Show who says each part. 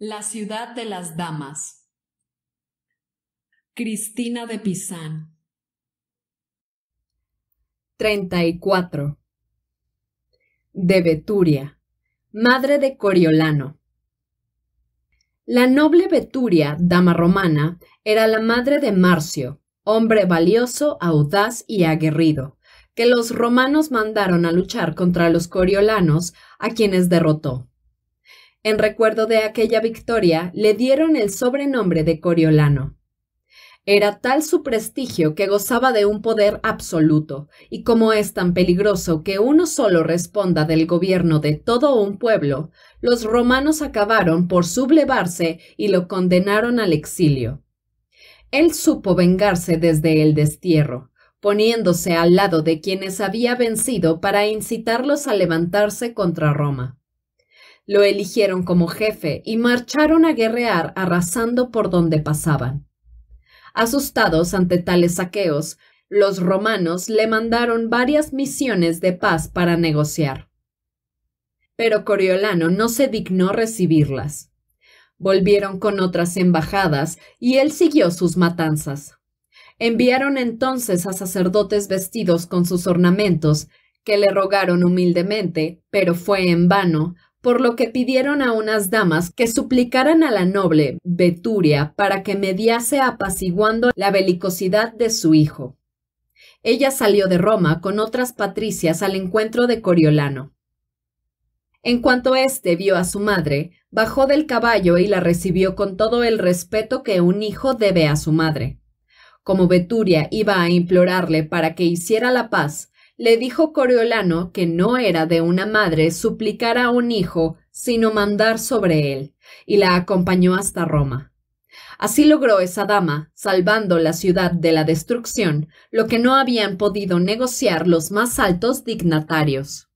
Speaker 1: La ciudad de las damas. Cristina de Pizán. 34. De Beturia, madre de Coriolano. La noble Beturia, dama romana, era la madre de Marcio, hombre valioso, audaz y aguerrido, que los romanos mandaron a luchar contra los coriolanos, a quienes derrotó. En recuerdo de aquella victoria, le dieron el sobrenombre de Coriolano. Era tal su prestigio que gozaba de un poder absoluto, y como es tan peligroso que uno solo responda del gobierno de todo un pueblo, los romanos acabaron por sublevarse y lo condenaron al exilio. Él supo vengarse desde el destierro, poniéndose al lado de quienes había vencido para incitarlos a levantarse contra Roma. Lo eligieron como jefe y marcharon a guerrear arrasando por donde pasaban. Asustados ante tales saqueos, los romanos le mandaron varias misiones de paz para negociar. Pero Coriolano no se dignó recibirlas. Volvieron con otras embajadas y él siguió sus matanzas. Enviaron entonces a sacerdotes vestidos con sus ornamentos, que le rogaron humildemente, pero fue en vano, por lo que pidieron a unas damas que suplicaran a la noble Beturia para que mediase apaciguando la belicosidad de su hijo. Ella salió de Roma con otras patricias al encuentro de Coriolano. En cuanto éste vio a su madre, bajó del caballo y la recibió con todo el respeto que un hijo debe a su madre. Como Beturia iba a implorarle para que hiciera la paz, le dijo Coriolano que no era de una madre suplicar a un hijo, sino mandar sobre él, y la acompañó hasta Roma. Así logró esa dama, salvando la ciudad de la destrucción, lo que no habían podido negociar los más altos dignatarios.